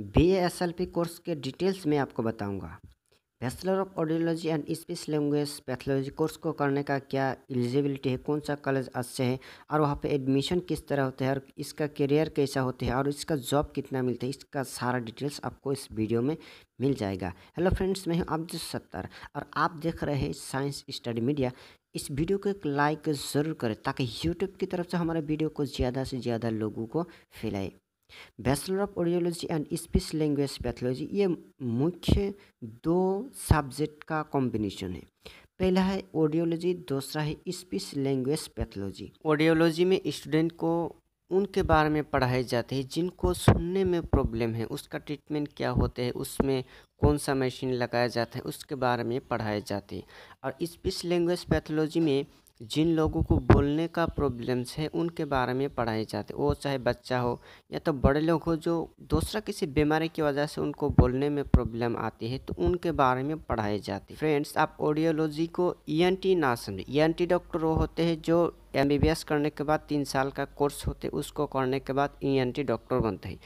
B S L P course के details में आपको बताऊंगा bachelor of audiology and speech language pathology course को करने का क्या एलिजिबिलिटी है कौन सा कॉलेज अच्छे हैं और वहाँ पे एडमिशन किस तरह होते हैं और इसका करियर कैसा होता है और इसका जॉब कितना मिलता है इसका सारा डिटेल्स आपको इस वीडियो में मिल जाएगा हेलो फ्रेंड्स मैं हूँ अब्दुल सत्तर और आप देख रहे हैं साइंस स्टडी मीडिया इस वीडियो को एक लाइक ज़रूर करें ताकि यूट्यूब की तरफ से हमारे वीडियो को ज़्यादा से ज़्यादा लोगों को फैलाए bachelor of audiology and speech language pathology ये मुख्य दो सब्जेक्ट का कॉम्बिनेशन है पहला है ऑडियोलॉजी दूसरा है स्पीच लैंग्वेज पैथोलॉजी ऑडियोलॉजी में स्टूडेंट को उनके बारे में पढ़ाए जाते हैं जिनको सुनने में प्रॉब्लम है उसका ट्रीटमेंट क्या होते हैं उसमें कौन सा मशीन लगाया जाता है उसके बारे में पढ़ाए जाते हैं और स्पीच लैंग्वेज पैथोलॉजी में जिन लोगों को बोलने का प्रॉब्लम्स है उनके बारे में पढ़ाई जाती है वो चाहे बच्चा हो या तो बड़े लोग हो जो दूसरा किसी बीमारी की वजह से उनको बोलने में प्रॉब्लम आती है तो उनके बारे में पढ़ाई जाती है फ्रेंड्स आप ऑडियोलॉजी को ई e ना समझे ई e डॉक्टर वो होते हैं जो एम करने के बाद तीन साल का कोर्स होते उसको करने के बाद ई e डॉक्टर बनते हैं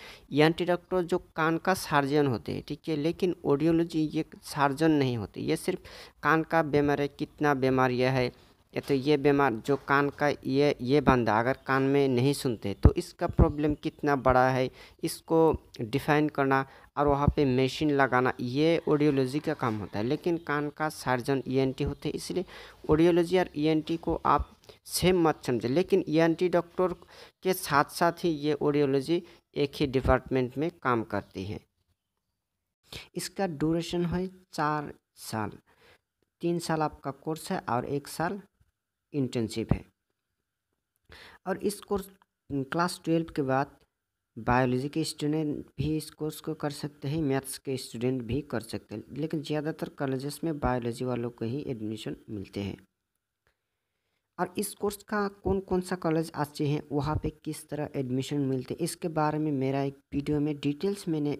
ई डॉक्टर जो कान का सर्जन होते हैं ठीक है लेकिन ऑडियोलॉजी ये सर्जन नहीं होते ये सिर्फ कान का बीमारी कितना बीमारियाँ है या तो ये बीमार जो कान का ये ये बंदा अगर कान में नहीं सुनते तो इसका प्रॉब्लम कितना बड़ा है इसको डिफाइन करना और वहाँ पे मशीन लगाना ये ऑडियोलॉजी का काम होता है लेकिन कान का सर्जन ईएनटी e होते हैं इसलिए ऑडियोलॉजी और ईएनटी e को आप सेम मत समझें लेकिन ईएनटी e डॉक्टर के साथ साथ ही ये ऑडियोलॉजी एक ही डिपार्टमेंट में काम करती है इसका ड्यूरेशन है चार साल तीन साल आपका कोर्स है और एक साल इंटर्नशिप है और इस कोर्स क्लास ट्वेल्व के बाद बायोलॉजी के स्टूडेंट भी इस कोर्स को कर सकते हैं मैथ्स के स्टूडेंट भी कर सकते हैं लेकिन ज़्यादातर कॉलेजेस में बायोलॉजी वालों को ही एडमिशन मिलते हैं और इस कोर्स का कौन कौन सा कॉलेज अच्छे हैं वहाँ पे किस तरह एडमिशन मिलते हैं इसके बारे में मेरा एक वीडियो में डिटेल्स मैंने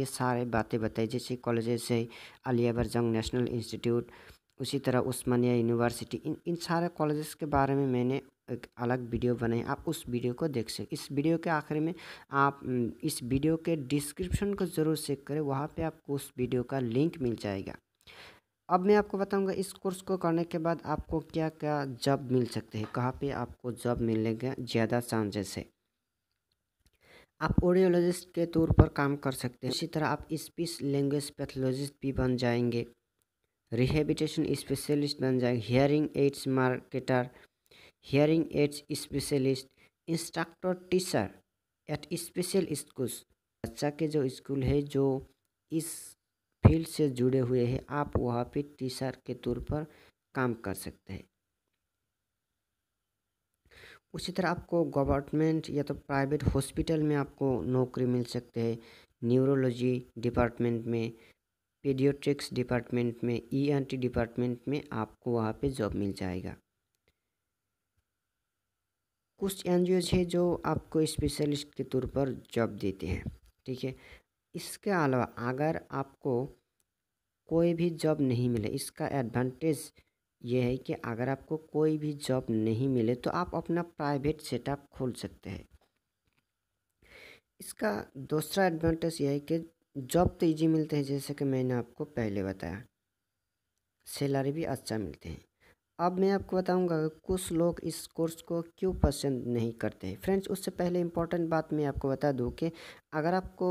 ये सारे बातें बताई जैसे कॉलेजेस है अलियाबर जंग नेशनल इंस्टीट्यूट उसी तरह उस्मानिया यूनिवर्सिटी इन इन सारे कॉलेजेस के बारे में मैंने एक अलग वीडियो बनाई आप उस वीडियो को देख सकते इस वीडियो के आखिर में आप इस वीडियो के डिस्क्रिप्शन को ज़रूर चेक करें वहाँ पे आपको उस वीडियो का लिंक मिल जाएगा अब मैं आपको बताऊंगा इस कोर्स को करने के बाद आपको क्या क्या जॉब मिल सकते हैं कहाँ पे आपको जॉब मिलेगा ज़्यादा चांसेस है आप ऑडियोलॉजिस्ट के तौर पर काम कर सकते हैं इसी तरह आप स्पीच लैंग्वेज पैथोलॉजिस्ट भी बन जाएंगे रिहेबिटेशन स्पेशलिस्ट बन जाएगा hearing aids marketer hearing aids specialist instructor teacher at special schools बच्चा के जो स्कूल है जो इस फील्ड से जुड़े हुए हैं आप वहाँ पे टीचर के तौर पर काम कर सकते हैं उसी तरह आपको गवर्नमेंट या तो प्राइवेट हॉस्पिटल में आपको नौकरी मिल सकते हैं न्यूरोलॉजी डिपार्टमेंट में पेडियोट्रिक्स डिपार्टमेंट में ई एन टी डिपार्टमेंट में आपको वहाँ पे जॉब मिल जाएगा कुछ एन है जो आपको स्पेशलिस्ट के तौर पर जॉब देते हैं ठीक है इसके अलावा अगर आपको कोई भी जॉब नहीं मिले इसका एडवांटेज ये है कि अगर आपको कोई भी जॉब नहीं मिले तो आप अपना प्राइवेट सेटअप खोल सकते हैं इसका दूसरा एडवांटेज यह है कि जॉब तो ईजी मिलते हैं जैसे कि मैंने आपको पहले बताया सैलरी भी अच्छा मिलते हैं अब मैं आपको बताऊंगा कुछ लोग इस कोर्स को क्यों पसंद नहीं करते हैं फ्रेंड्स उससे पहले इम्पोर्टेंट बात मैं आपको बता दूं कि अगर आपको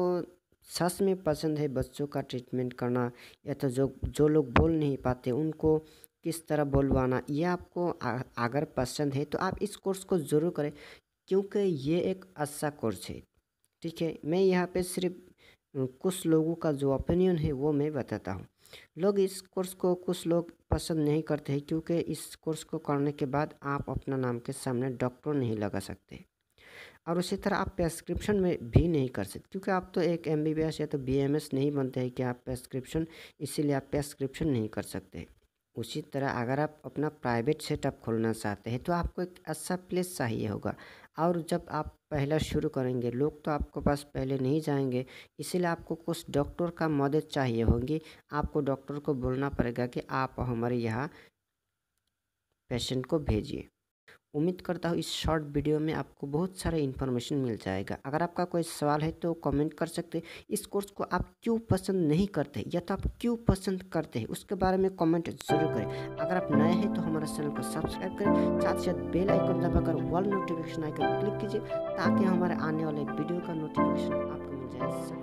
सच में पसंद है बच्चों का ट्रीटमेंट करना या तो जो जो लोग बोल नहीं पाते उनको किस तरह बोलवाना ये आपको अगर पसंद है तो आप इस कोर्स को ज़रूर करें क्योंकि ये एक अच्छा कोर्स है ठीक है मैं यहाँ पे सिर्फ कुछ लोगों का जो ओपिनियन है वो मैं बताता हूँ लोग इस कोर्स को कुछ लोग पसंद नहीं करते हैं क्योंकि इस कोर्स को करने के बाद आप अपना नाम के सामने डॉक्टर नहीं लगा सकते और उसी तरह आप प्रेस्क्रिप्शन में भी नहीं कर सकते क्योंकि आप तो एक एम या तो बी नहीं बनते हैं कि आप प्रेस्क्रिप्शन इसीलिए आप प्रेस्क्रिप्शन नहीं कर सकते उसी तरह अगर आप अपना प्राइवेट सेटअप खोलना चाहते हैं तो आपको एक अच्छा प्लेस चाहिए होगा और जब आप पहला शुरू करेंगे लोग तो आपके पास पहले नहीं जाएंगे इसीलिए आपको कुछ डॉक्टर का मदद चाहिए होगी आपको डॉक्टर को बोलना पड़ेगा कि आप हमारे यहाँ पेशेंट को भेजिए उम्मीद करता हूँ इस शॉर्ट वीडियो में आपको बहुत सारा इन्फॉर्मेशन मिल जाएगा अगर आपका कोई सवाल है तो कमेंट कर सकते हैं इस कोर्स को आप क्यों पसंद नहीं करते या तो आप क्यों पसंद करते हैं उसके बारे में कमेंट जरूर करें अगर आप नए हैं तो हमारे चैनल को सब्सक्राइब करें साथ साथ बेल आइकन दबाकर वॉल नोटिफिकेशन आइकन क्लिक कीजिए ताकि हमारे आने वाले वीडियो का नोटिफिकेशन आपको मिल जाए